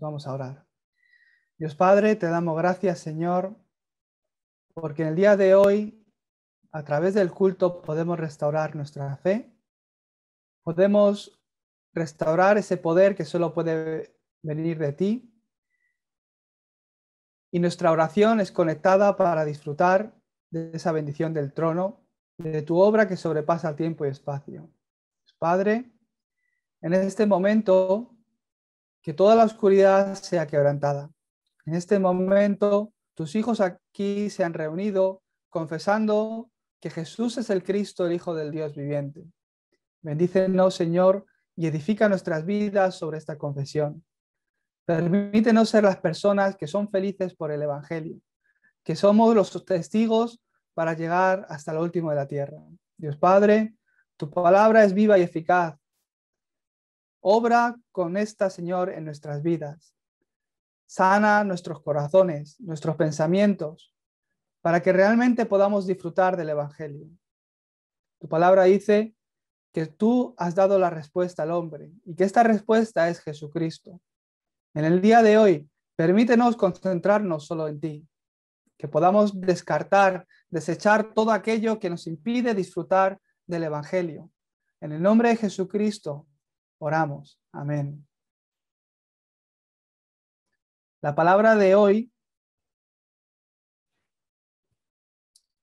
vamos a orar. Dios Padre, te damos gracias, Señor, porque en el día de hoy, a través del culto, podemos restaurar nuestra fe, podemos restaurar ese poder que solo puede venir de ti. Y nuestra oración es conectada para disfrutar de esa bendición del trono, de tu obra que sobrepasa el tiempo y espacio. Padre, en este momento que toda la oscuridad sea quebrantada. En este momento, tus hijos aquí se han reunido confesando que Jesús es el Cristo, el Hijo del Dios viviente. Bendícenos, Señor, y edifica nuestras vidas sobre esta confesión. Permítenos ser las personas que son felices por el Evangelio, que somos los testigos para llegar hasta lo último de la tierra. Dios Padre, tu palabra es viva y eficaz Obra con esta, Señor, en nuestras vidas. Sana nuestros corazones, nuestros pensamientos, para que realmente podamos disfrutar del Evangelio. Tu palabra dice que tú has dado la respuesta al hombre y que esta respuesta es Jesucristo. En el día de hoy, permítenos concentrarnos solo en ti, que podamos descartar, desechar todo aquello que nos impide disfrutar del Evangelio. En el nombre de Jesucristo, Oramos. Amén. La palabra de hoy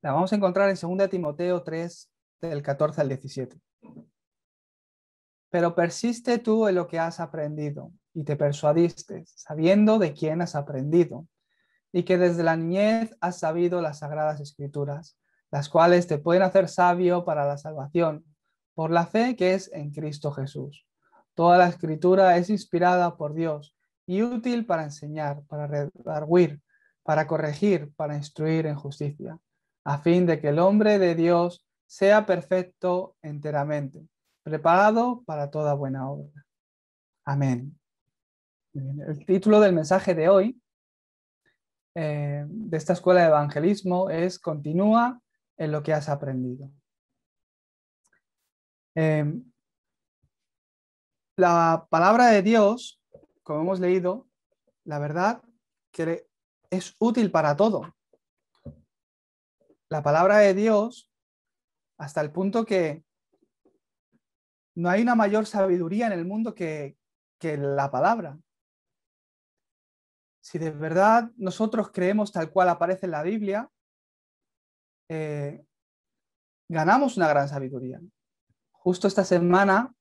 la vamos a encontrar en 2 Timoteo 3, del 14 al 17. Pero persiste tú en lo que has aprendido y te persuadiste, sabiendo de quién has aprendido, y que desde la niñez has sabido las sagradas escrituras, las cuales te pueden hacer sabio para la salvación, por la fe que es en Cristo Jesús. Toda la escritura es inspirada por Dios y útil para enseñar, para redarguir, para corregir, para instruir en justicia, a fin de que el hombre de Dios sea perfecto enteramente, preparado para toda buena obra. Amén. El título del mensaje de hoy, eh, de esta escuela de evangelismo, es Continúa en lo que has aprendido. Eh, la palabra de Dios, como hemos leído, la verdad que es útil para todo. La palabra de Dios, hasta el punto que no hay una mayor sabiduría en el mundo que, la palabra. Si de verdad nosotros creemos tal cual aparece en la Biblia, eh, ganamos una gran sabiduría. Justo esta semana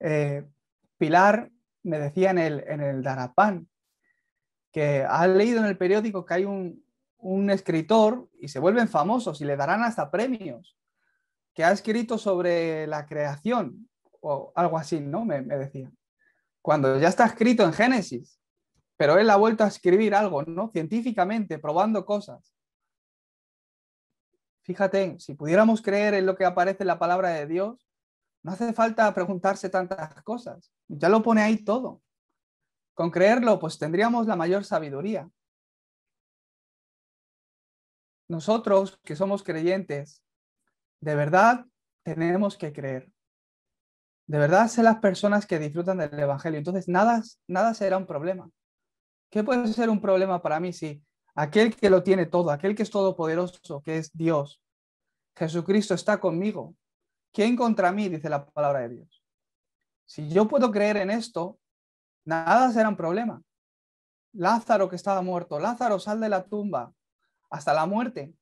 eh, Pilar me decía en el, en el Darapán que ha leído en el periódico que hay un, escritor y se vuelven famosos y le darán hasta premios, que ha escrito sobre la creación o algo así, ¿no? Me, decía. Cuando ya está escrito en Génesis, pero él ha vuelto a escribir algo, ¿no? Científicamente, probando cosas. Fíjate, si pudiéramos creer en lo que aparece en la palabra de Dios, no hace falta preguntarse tantas cosas. Ya lo pone ahí todo. Con creerlo, pues tendríamos la mayor sabiduría. Nosotros que somos creyentes, de verdad tenemos que creer. De verdad ser las personas que disfrutan del Evangelio. Entonces, nada, nada será un problema. ¿Qué puede ser un problema para mí si aquel que lo tiene todo, aquel que es todopoderoso, que es Dios, Jesucristo está conmigo, ¿Quién contra mí? Dice la palabra de Dios. Si yo puedo creer en esto, nada será un problema. Lázaro que estaba muerto, Lázaro sal de la tumba hasta la muerte.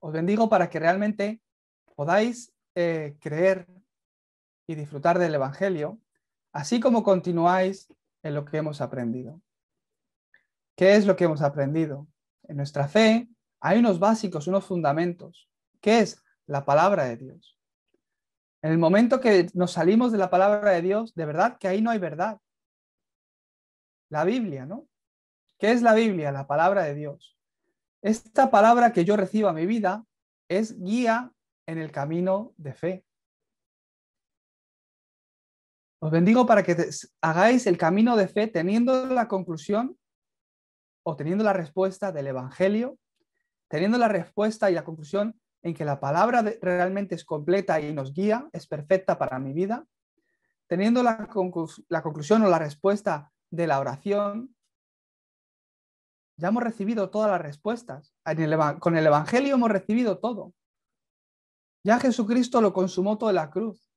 Os bendigo para que realmente podáis eh, creer y disfrutar del Evangelio, así como continuáis en lo que hemos aprendido. ¿Qué es lo que hemos aprendido? En nuestra fe hay unos básicos, unos fundamentos. ¿Qué es la palabra de Dios. En el momento que nos salimos de la palabra de Dios, de verdad que ahí no hay verdad. La Biblia, ¿no? ¿Qué es la Biblia? La palabra de Dios. Esta palabra que yo recibo a mi vida es guía en el camino de fe. Os bendigo para que hagáis el camino de fe teniendo la conclusión o teniendo la respuesta del Evangelio, teniendo la respuesta y la conclusión en que la palabra realmente es completa y nos guía, es perfecta para mi vida, teniendo la, conclusión o la respuesta de la oración, ya hemos recibido todas las respuestas. con el Evangelio hemos recibido todo. Ya Jesucristo lo consumó toda la cruz.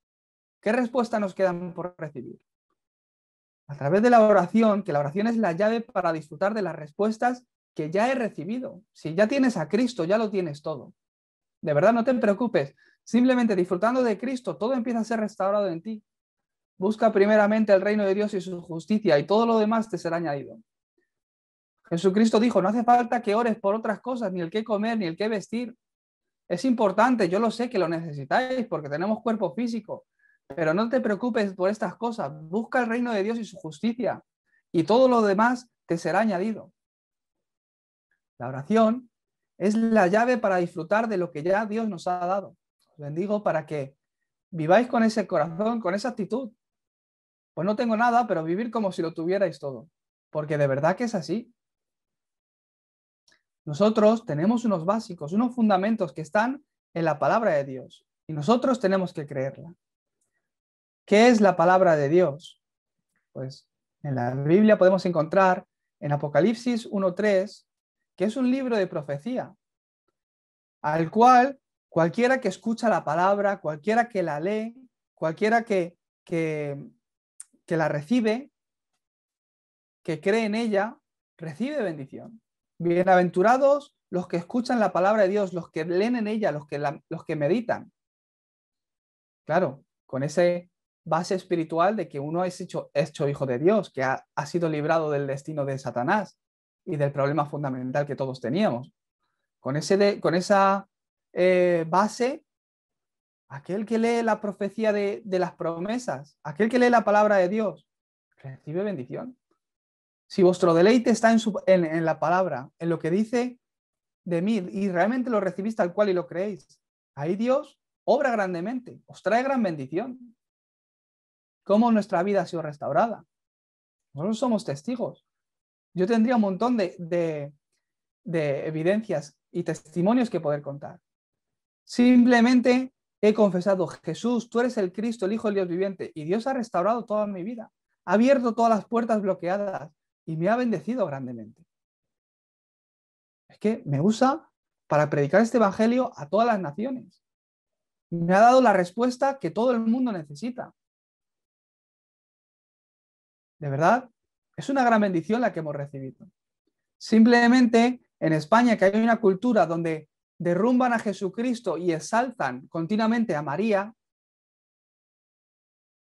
¿Qué respuesta nos queda por recibir? A través de la oración, que la oración es la llave para disfrutar de las respuestas que ya he recibido. Si ya tienes a Cristo, ya lo tienes todo. De verdad, no te preocupes. Simplemente disfrutando de Cristo, todo empieza a ser restaurado en ti. Busca primeramente el reino de Dios y su justicia y todo lo demás te será añadido. Jesucristo dijo, no hace falta que ores por otras cosas, ni el qué comer, ni el qué vestir. Es importante, yo lo sé que lo necesitáis porque tenemos cuerpo físico, pero no te preocupes por estas cosas. Busca el reino de Dios y su justicia y todo lo demás te será añadido. La oración es la llave para disfrutar de lo que ya Dios nos ha dado. Os bendigo para que viváis con ese corazón, con esa actitud. Pues no tengo nada, pero vivir como si lo tuvierais todo. Porque de verdad que es así. Nosotros tenemos unos básicos, unos fundamentos que están en la palabra de Dios. Y nosotros tenemos que creerla. ¿Qué es la palabra de Dios? Pues en la Biblia podemos encontrar en Apocalipsis 1.3 que es un libro de profecía, al cual cualquiera que escucha la palabra, cualquiera que la lee, cualquiera que, que, la recibe, que cree en ella, recibe bendición. Bienaventurados los que escuchan la palabra de Dios, los que leen en ella, los que, los que meditan. Claro, con ese base espiritual de que uno es hecho, hecho hijo de Dios, que ha, ha, sido librado del destino de Satanás, y del problema fundamental que todos teníamos. Con, ese con esa eh, base, aquel que lee la profecía de, las promesas, aquel que lee la palabra de Dios, recibe bendición. Si vuestro deleite está en, la palabra, en lo que dice de mí, y realmente lo recibís tal cual y lo creéis, ahí Dios obra grandemente, os trae gran bendición. ¿Cómo nuestra vida ha sido restaurada? Nosotros somos testigos yo tendría un montón de, evidencias y testimonios que poder contar. Simplemente he confesado, Jesús, tú eres el Cristo, el Hijo del Dios viviente, y Dios ha restaurado toda mi vida, ha abierto todas las puertas bloqueadas y me ha bendecido grandemente. Es que me usa para predicar este Evangelio a todas las naciones. Me ha dado la respuesta que todo el mundo necesita. De verdad, es una gran bendición la que hemos recibido. Simplemente en España, que hay una cultura donde derrumban a Jesucristo y exaltan continuamente a María,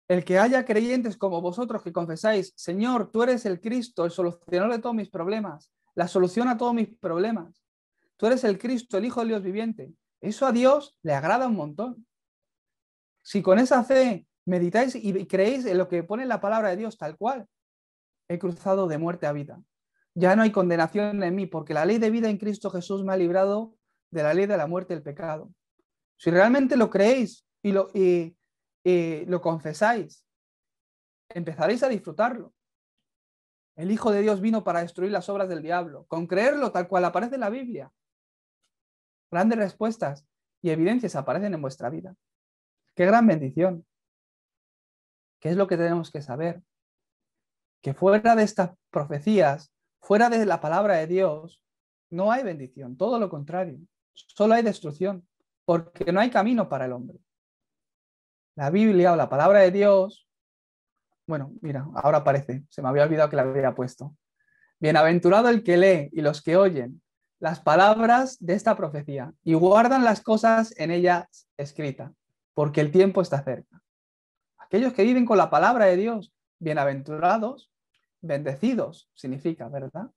el que haya creyentes como vosotros que confesáis, Señor, tú eres el Cristo, el solucionador de todos mis problemas, la solución a todos mis problemas, tú eres el Cristo, el Hijo de Dios viviente, eso a Dios le agrada un montón. Si con esa fe meditáis y creéis en lo que pone la palabra de Dios tal cual, he cruzado de muerte a vida. Ya no hay condenación en mí, porque la ley de vida en Cristo Jesús me ha librado de la ley de la muerte y el pecado. Si realmente lo creéis y lo, lo confesáis, empezaréis a disfrutarlo. El Hijo de Dios vino para destruir las obras del diablo, con creerlo tal cual aparece en la Biblia. Grandes respuestas y evidencias aparecen en vuestra vida. Qué gran bendición. ¿Qué es lo que tenemos que saber? que fuera de estas profecías, fuera de la palabra de Dios, no hay bendición, todo lo contrario, solo hay destrucción, porque no hay camino para el hombre. La Biblia o la palabra de Dios, bueno, mira, ahora aparece, se me había olvidado que la había puesto. Bienaventurado el que lee y los que oyen las palabras de esta profecía y guardan las cosas en ella escrita, porque el tiempo está cerca. Aquellos que viven con la palabra de Dios, bienaventurados, Bendecidos significa, ¿verdad?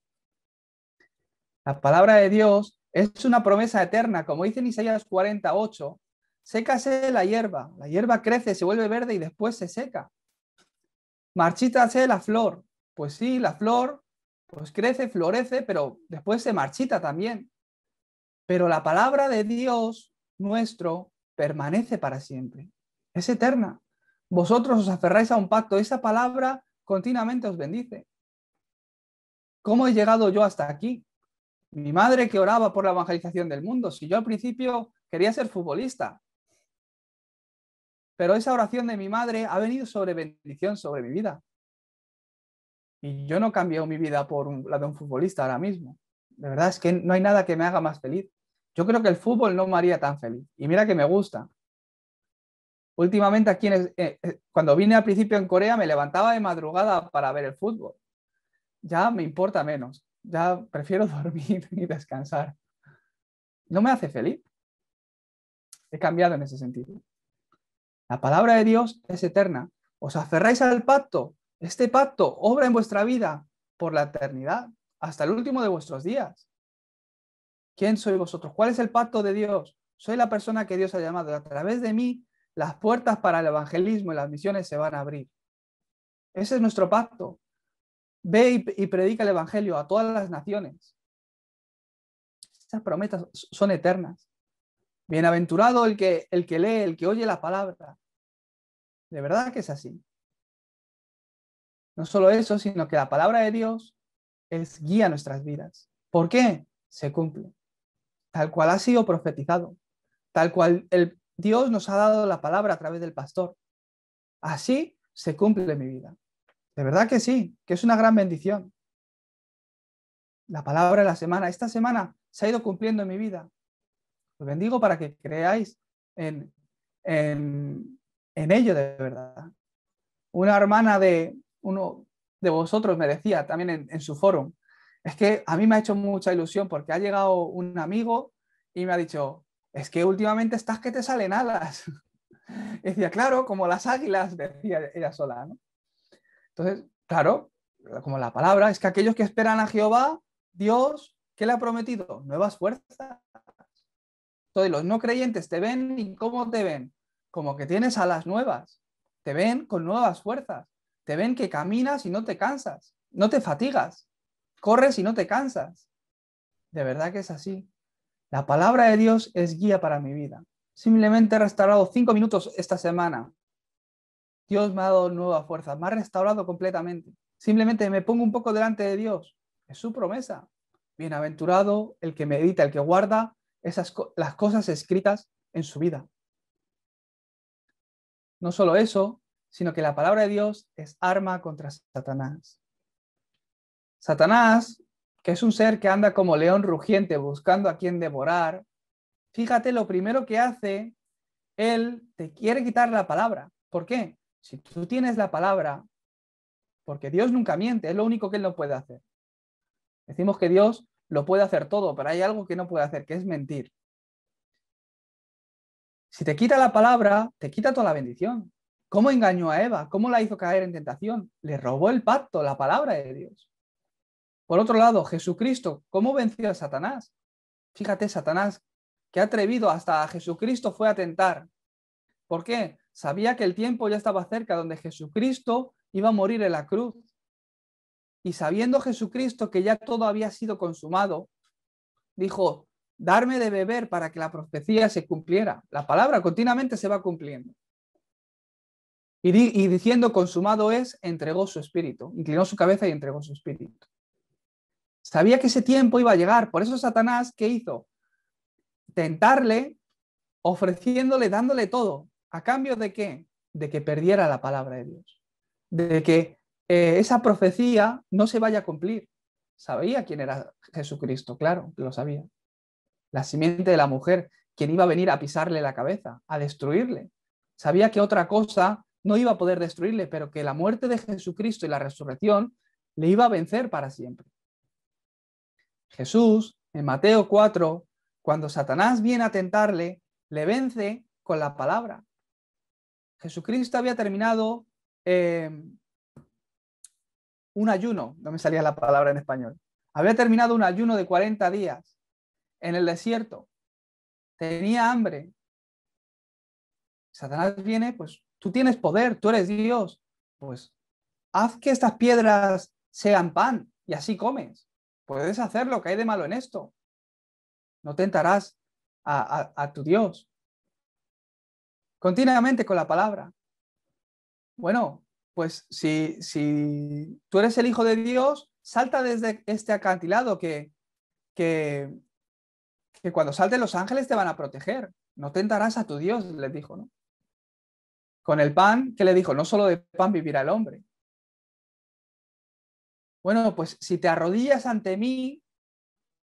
La palabra de Dios es una promesa eterna, como dice en Isaías 48, sécase la hierba, la hierba crece, se vuelve verde y después se seca. Marchítase la flor, pues sí, la flor pues crece, florece, pero después se marchita también. Pero la palabra de Dios nuestro permanece para siempre, es eterna. Vosotros os aferráis a un pacto, esa palabra continuamente os bendice. ¿Cómo he llegado yo hasta aquí? Mi madre que oraba por la evangelización del mundo, si yo al principio quería ser futbolista, pero esa oración de mi madre ha venido sobre bendición sobre mi vida. Y yo no cambio mi vida por un, la de un futbolista ahora mismo. De verdad es que no hay nada que me haga más feliz. Yo creo que el fútbol no me haría tan feliz. Y mira que me gusta. Últimamente eh, eh, cuando vine al principio en Corea, me levantaba de madrugada para ver el fútbol. Ya me importa menos, ya prefiero dormir y descansar. No me hace feliz. He cambiado en ese sentido. La palabra de Dios es eterna. Os aferráis al pacto. Este pacto obra en vuestra vida por la eternidad, hasta el último de vuestros días. ¿Quién sois vosotros? ¿Cuál es el pacto de Dios? Soy la persona que Dios ha llamado. A través de mí las puertas para el evangelismo y las misiones se van a abrir. Ese es nuestro pacto. Ve y, predica el Evangelio a todas las naciones. Estas promesas son eternas. Bienaventurado el que, el que lee, el que oye la palabra. De verdad que es así. No solo eso, sino que la palabra de Dios es guía nuestras vidas. ¿Por qué? Se cumple. Tal cual ha sido profetizado. Tal cual el, Dios nos ha dado la palabra a través del pastor. Así se cumple mi vida. De verdad que sí, que es una gran bendición. La palabra de la semana, esta semana se ha ido cumpliendo en mi vida. Os bendigo para que creáis en, en, en ello de verdad. Una hermana de uno de vosotros me decía también en, en su foro, es que a mí me ha hecho mucha ilusión porque ha llegado un amigo y me ha dicho, es que últimamente estás que te salen alas. decía, claro, como las águilas, decía ella sola. Entonces, claro, como la palabra, es que aquellos que esperan a Jehová, Dios, ¿qué le ha prometido? Nuevas fuerzas. Entonces, los no creyentes te ven y ¿cómo te ven? Como que tienes alas nuevas. Te ven con nuevas fuerzas. Te ven que caminas y no te cansas. No te fatigas. Corres y no te cansas. De verdad que es así. La palabra de Dios es guía para mi vida. Simplemente he restaurado cinco minutos esta semana. Dios me ha dado nueva fuerza, me ha restaurado completamente. Simplemente me pongo un poco delante de Dios. Es su promesa. Bienaventurado el que medita, el que guarda esas, las cosas escritas en su vida. No solo eso, sino que la palabra de Dios es arma contra Satanás. Satanás que es un ser que anda como león rugiente buscando a quien devorar, fíjate lo primero que hace, él te quiere quitar la palabra. ¿Por qué? Si tú tienes la palabra, porque Dios nunca miente, es lo único que él no puede hacer. Decimos que Dios lo puede hacer todo, pero hay algo que no puede hacer, que es mentir. Si te quita la palabra, te quita toda la bendición. ¿Cómo engañó a Eva? ¿Cómo la hizo caer en tentación? Le robó el pacto, la palabra de Dios. Por otro lado, Jesucristo, ¿cómo venció a Satanás? Fíjate, Satanás, que atrevido hasta a Jesucristo fue a tentar. ¿Por qué? Sabía que el tiempo ya estaba cerca donde Jesucristo iba a morir en la cruz. Y sabiendo Jesucristo que ya todo había sido consumado, dijo, darme de beber para que la profecía se cumpliera. La palabra continuamente se va cumpliendo. y diciendo, consumado es, entregó su espíritu, inclinó su cabeza y entregó su espíritu. Sabía que ese tiempo iba a llegar. Por eso Satanás, ¿qué hizo? Tentarle, ofreciéndole, dándole todo. ¿A cambio de qué? De que perdiera la palabra de Dios. De que eh, esa profecía no se vaya a cumplir. Sabía quién era Jesucristo, claro, lo sabía. La simiente de la mujer, quien iba a venir a pisarle la cabeza, a destruirle. Sabía que otra cosa no iba a poder destruirle, pero que la muerte de Jesucristo y la resurrección le iba a vencer para siempre. Jesús, en Mateo 4, cuando Satanás viene a tentarle, le vence con la palabra. Jesucristo había terminado eh, un ayuno, no me salía la palabra en español, había terminado un ayuno de 40 días en el desierto, tenía hambre. Satanás viene, pues tú tienes poder, tú eres Dios, pues haz que estas piedras sean pan y así comes. Puedes hacerlo, ¿qué hay de malo en esto? No tentarás a, tu Dios. Continuamente con la palabra. Bueno, pues si, si, tú eres el Hijo de Dios, salta desde este acantilado que, que, que cuando salten los ángeles te van a proteger. No tentarás a tu Dios, les dijo, ¿no? Con el pan, que le dijo, no solo de pan vivirá el hombre, bueno, pues si te arrodillas ante mí,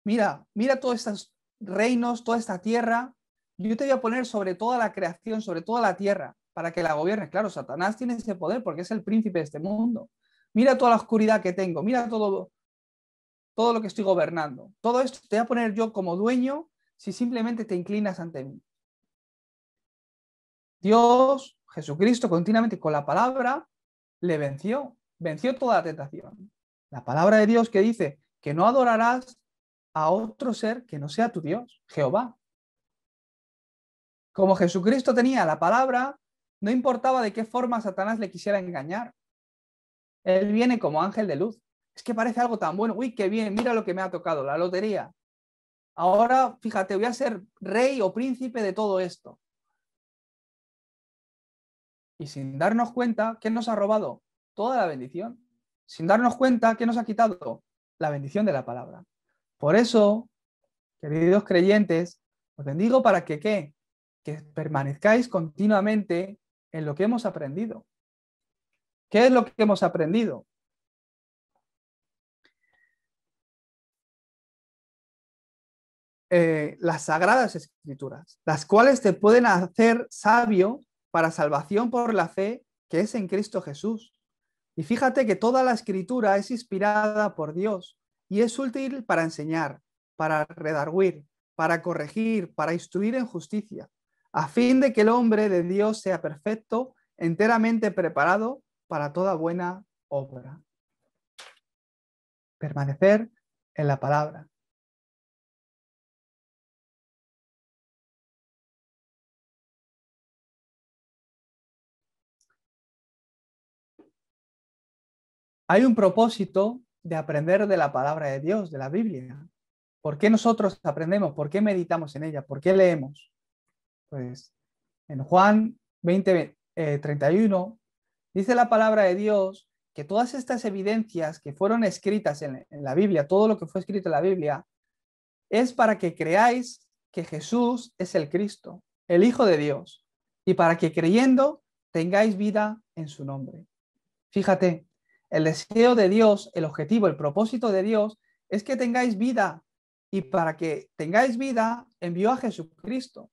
mira, mira todos estos reinos, toda esta tierra, yo te voy a poner sobre toda la creación, sobre toda la tierra, para que la gobiernes. Claro, Satanás tiene ese poder porque es el príncipe de este mundo. Mira toda la oscuridad que tengo, mira todo, todo lo que estoy gobernando. Todo esto te voy a poner yo como dueño si simplemente te inclinas ante mí. Dios, Jesucristo, continuamente con la palabra, le venció, venció toda la tentación. La palabra de Dios que dice que no adorarás a otro ser que no sea tu Dios, Jehová. Como Jesucristo tenía la palabra, no importaba de qué forma Satanás le quisiera engañar. Él viene como ángel de luz. Es que parece algo tan bueno. Uy, qué bien, mira lo que me ha tocado, la lotería. Ahora, fíjate, voy a ser rey o príncipe de todo esto. Y sin darnos cuenta, ¿quién nos ha robado? Toda la bendición sin darnos cuenta que nos ha quitado la bendición de la palabra. Por eso, queridos creyentes, os bendigo para que qué? Que permanezcáis continuamente en lo que hemos aprendido. ¿Qué es lo que hemos aprendido? Eh, las sagradas escrituras, las cuales te pueden hacer sabio para salvación por la fe que es en Cristo Jesús. Y fíjate que toda la escritura es inspirada por Dios y es útil para enseñar, para redarguir, para corregir, para instruir en justicia, a fin de que el hombre de Dios sea perfecto, enteramente preparado para toda buena obra. Permanecer en la palabra. Hay un propósito de aprender de la palabra de Dios, de la Biblia. ¿Por qué nosotros aprendemos? ¿Por qué meditamos en ella? ¿Por qué leemos? Pues en Juan 20, 31 eh, dice la palabra de Dios que todas estas evidencias que fueron escritas en, en la Biblia, todo lo que fue escrito en la Biblia, es para que creáis que Jesús es el Cristo, el Hijo de Dios, y para que creyendo tengáis vida en su nombre. Fíjate, el deseo de Dios, el objetivo, el propósito de Dios es que tengáis vida. Y para que tengáis vida, envió a Jesucristo.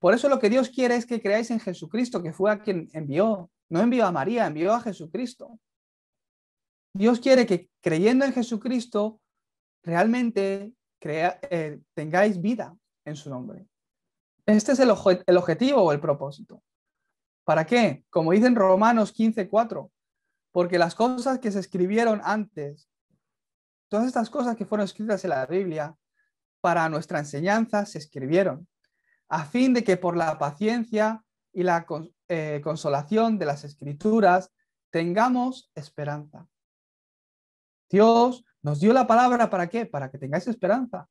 Por eso lo que Dios quiere es que creáis en Jesucristo, que fue a quien envió. No envió a María, envió a Jesucristo. Dios quiere que creyendo en Jesucristo, realmente eh, tengáis vida en su nombre. Este es el, objetivo o el propósito. ¿Para qué? Como dicen Romanos 15.4 porque las cosas que se escribieron antes, todas estas cosas que fueron escritas en la Biblia, para nuestra enseñanza se escribieron, a fin de que por la paciencia y la eh, consolación de las escrituras tengamos esperanza. Dios nos dio la palabra para qué? Para que tengáis esperanza.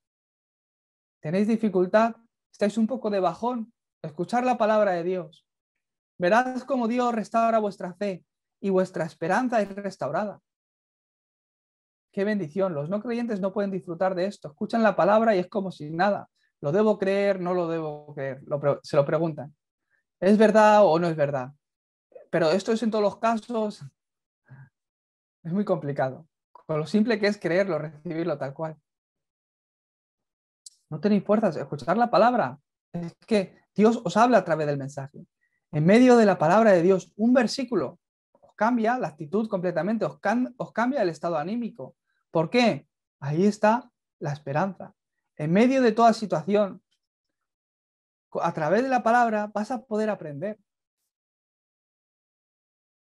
¿Tenéis dificultad? ¿Estáis un poco de bajón? Escuchar la palabra de Dios. Verás cómo Dios restaura vuestra fe, y vuestra esperanza es restaurada. Qué bendición. Los no creyentes no pueden disfrutar de esto. Escuchan la palabra y es como si nada. ¿Lo debo creer? ¿No lo debo creer? se lo preguntan. ¿Es verdad o no es verdad? Pero esto es en todos los casos. Es muy complicado. Con lo simple que es creerlo, recibirlo tal cual. No tenéis fuerzas. Escuchar la palabra. Es que Dios os habla a través del mensaje. En medio de la palabra de Dios, un versículo cambia la actitud completamente, os, cambia el estado anímico. ¿Por qué? Ahí está la esperanza. En medio de toda situación, a través de la palabra vas a poder aprender.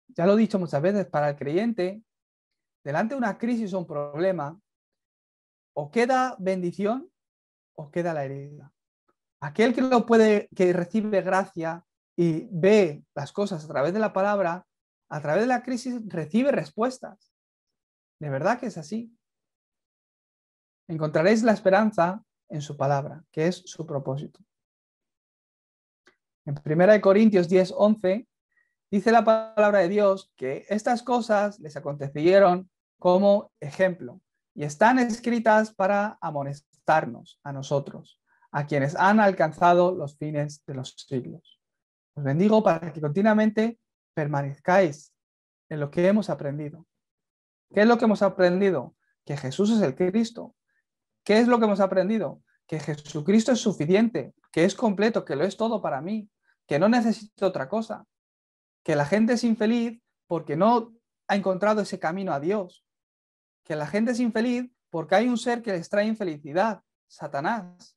Ya lo he dicho muchas veces, para el creyente, delante de una crisis o un problema, o queda bendición o queda la herida. Aquel que lo puede, que recibe gracia y ve las cosas a través de la palabra, a través de la crisis recibe respuestas. De verdad que es así. Encontraréis la esperanza en su palabra, que es su propósito. En 1 Corintios 10, 11, dice la palabra de Dios que estas cosas les acontecieron como ejemplo y están escritas para amonestarnos a nosotros, a quienes han alcanzado los fines de los siglos. Os bendigo para que continuamente permanezcáis en lo que hemos aprendido. ¿Qué es lo que hemos aprendido? Que Jesús es el Cristo. ¿Qué es lo que hemos aprendido? Que Jesucristo es suficiente, que es completo, que lo es todo para mí, que no necesito otra cosa, que la gente es infeliz porque no ha encontrado ese camino a Dios, que la gente es infeliz porque hay un ser que les trae infelicidad, Satanás,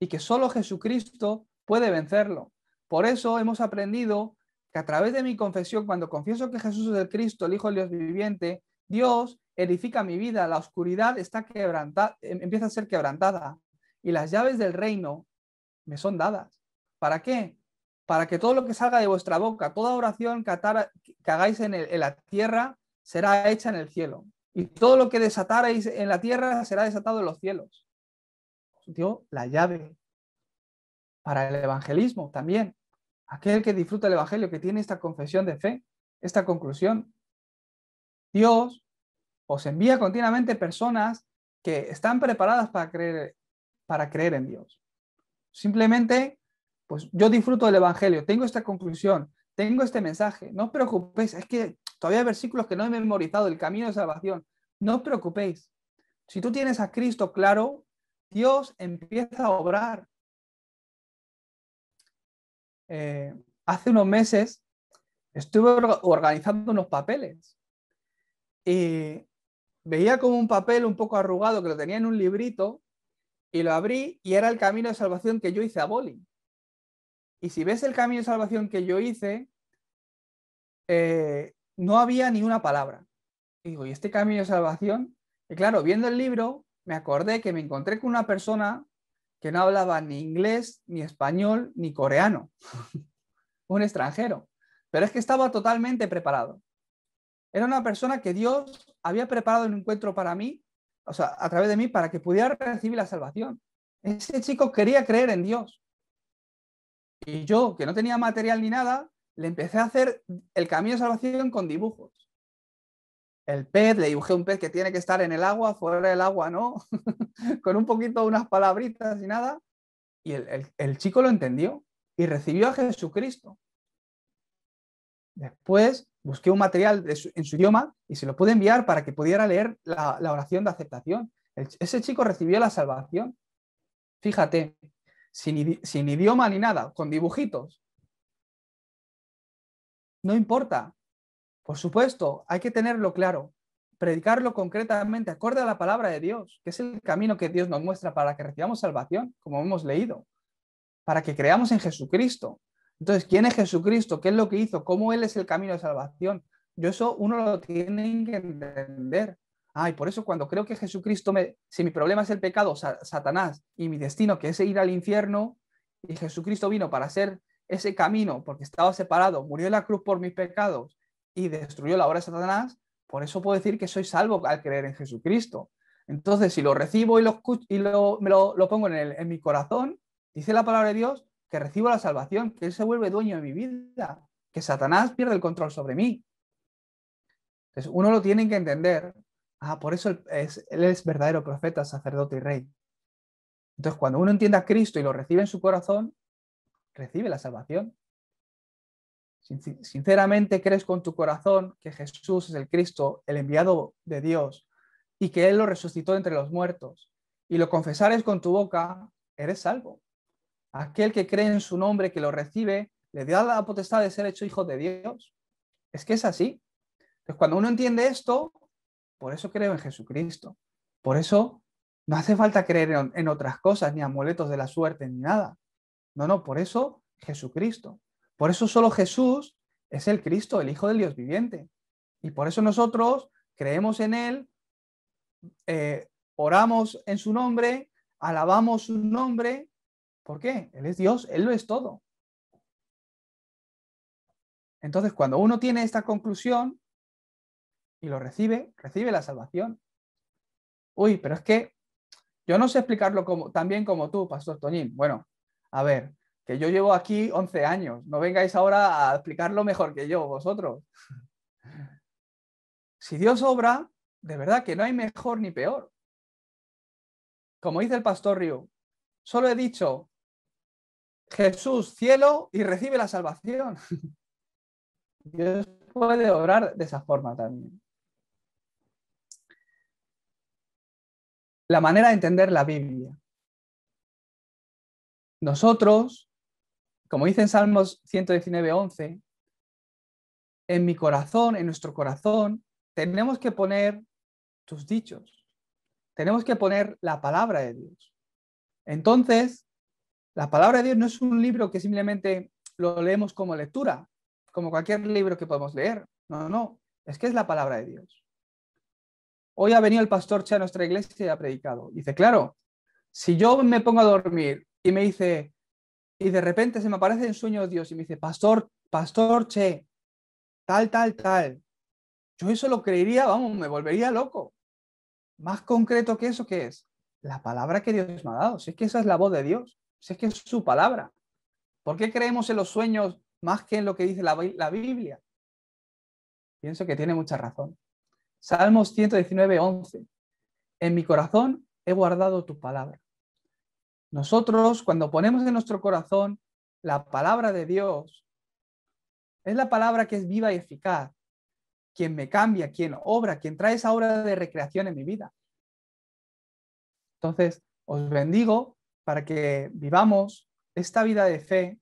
y que solo Jesucristo puede vencerlo. Por eso hemos aprendido que a través de mi confesión, cuando confieso que Jesús es el Cristo, el Hijo de Dios viviente, Dios edifica mi vida, la oscuridad está quebrantada, em, empieza a ser quebrantada y las llaves del reino me son dadas. ¿Para qué? Para que todo lo que salga de vuestra boca, toda oración que, hagáis en, la tierra, será hecha en el cielo. Y todo lo que desataréis en la tierra será desatado en los cielos. Dios, la llave para el evangelismo también aquel que disfruta el Evangelio, que tiene esta confesión de fe, esta conclusión. Dios os envía continuamente personas que están preparadas para creer, para creer en Dios. Simplemente, pues yo disfruto del Evangelio, tengo esta conclusión, tengo este mensaje, no os preocupéis, es que todavía hay versículos que no he memorizado, el camino de salvación, no os preocupéis. Si tú tienes a Cristo claro, Dios empieza a obrar eh, hace unos meses estuve organizando unos papeles y veía como un papel un poco arrugado que lo tenía en un librito y lo abrí y era el camino de salvación que yo hice a Boli. Y si ves el camino de salvación que yo hice, eh, no había ni una palabra. Y digo, ¿y este camino de salvación? Y claro, viendo el libro, me acordé que me encontré con una persona que no hablaba ni inglés, ni español, ni coreano, un extranjero, pero es que estaba totalmente preparado. Era una persona que Dios había preparado un encuentro para mí, o sea, a través de mí, para que pudiera recibir la salvación. Ese chico quería creer en Dios. Y yo, que no tenía material ni nada, le empecé a hacer el camino de salvación con dibujos el pez, le dibujé un pez que tiene que estar en el agua, fuera del agua, ¿no? Con un poquito, de unas palabritas y nada. Y el, chico lo entendió y recibió a Jesucristo. Después busqué un material en su idioma y se lo pude enviar para que pudiera leer la, oración de aceptación. ese chico recibió la salvación. Fíjate, sin, sin idioma ni nada, con dibujitos. No importa, por supuesto, hay que tenerlo claro, predicarlo concretamente, acorde a la palabra de Dios, que es el camino que Dios nos muestra para que recibamos salvación, como hemos leído, para que creamos en Jesucristo. Entonces, ¿quién es Jesucristo? ¿Qué es lo que hizo? ¿Cómo Él es el camino de salvación? Yo eso uno lo tiene que entender. Ay, por eso cuando creo que Jesucristo, me, si mi problema es el pecado, Satanás, y mi destino que es ir al infierno, y Jesucristo vino para hacer ese camino, porque estaba separado, murió en la cruz por mis pecados y destruyó la obra de Satanás, por eso puedo decir que soy salvo al creer en Jesucristo. Entonces, si lo recibo y lo, y lo, pongo en, mi corazón, dice la palabra de Dios que recibo la salvación, que Él se vuelve dueño de mi vida, que Satanás pierde el control sobre mí. Entonces, uno lo tiene que entender. Ah, por eso él es, él es verdadero profeta, sacerdote y rey. Entonces, cuando uno entiende a Cristo y lo recibe en su corazón, recibe la salvación, sinceramente crees con tu corazón que Jesús es el Cristo, el enviado de Dios, y que Él lo resucitó entre los muertos, y lo confesares con tu boca, eres salvo. Aquel que cree en su nombre, que lo recibe, le da la potestad de ser hecho hijo de Dios. Es que es así. pues cuando uno entiende esto, por eso creo en Jesucristo. Por eso no hace falta creer en otras cosas, ni amuletos de la suerte, ni nada. No, no, por eso Jesucristo. Por eso solo Jesús es el Cristo, el Hijo del Dios viviente. Y por eso nosotros creemos en Él, eh, oramos en su nombre, alabamos su nombre. ¿Por qué? Él es Dios, Él lo es todo. Entonces, cuando uno tiene esta conclusión y lo recibe, recibe la salvación. Uy, pero es que yo no sé explicarlo como, tan bien como tú, Pastor Toñín. Bueno, a ver, que yo llevo aquí 11 años. No vengáis ahora a explicarlo mejor que yo, vosotros. Si Dios obra, de verdad que no hay mejor ni peor. Como dice el pastor Río, solo he dicho, Jesús, cielo y recibe la salvación. Dios puede obrar de esa forma también. La manera de entender la Biblia. Nosotros como dice en Salmos 119, 11, en mi corazón, en nuestro corazón, tenemos que poner tus dichos, tenemos que poner la palabra de Dios. Entonces, la palabra de Dios no es un libro que simplemente lo leemos como lectura, como cualquier libro que podemos leer. No, no, es que es la palabra de Dios. Hoy ha venido el pastor Che a nuestra iglesia y ha predicado. Dice, claro, si yo me pongo a dormir y me dice, y de repente se me aparece en sueño Dios y me dice, pastor, pastor, che, tal, tal, tal. Yo eso lo creería, vamos, me volvería loco. Más concreto que eso, ¿qué es? La palabra que Dios me ha dado. Si es que esa es la voz de Dios, si es que es su palabra. ¿Por qué creemos en los sueños más que en lo que dice la, la Biblia? Pienso que tiene mucha razón. Salmos 119, 11. En mi corazón he guardado tu palabra nosotros, cuando ponemos en nuestro corazón la palabra de Dios, es la palabra que es viva y eficaz, quien me cambia, quien obra, quien trae esa obra de recreación en mi vida. Entonces, os bendigo para que vivamos esta vida de fe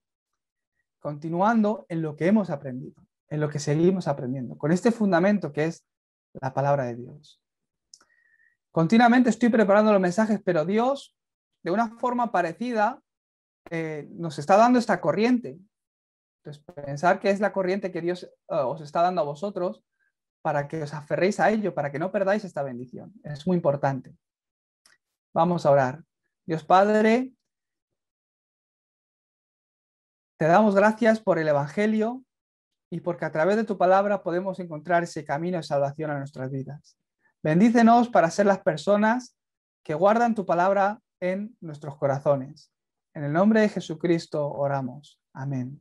continuando en lo que hemos aprendido, en lo que seguimos aprendiendo, con este fundamento que es la palabra de Dios. Continuamente estoy preparando los mensajes, pero Dios de una forma parecida, eh, nos está dando esta corriente. Entonces, pensar que es la corriente que Dios eh, os está dando a vosotros para que os aferréis a ello, para que no perdáis esta bendición. Es muy importante. Vamos a orar. Dios Padre, te damos gracias por el Evangelio y porque a través de tu palabra podemos encontrar ese camino de salvación a nuestras vidas. Bendícenos para ser las personas que guardan tu palabra en nuestros corazones. En el nombre de Jesucristo oramos. Amén.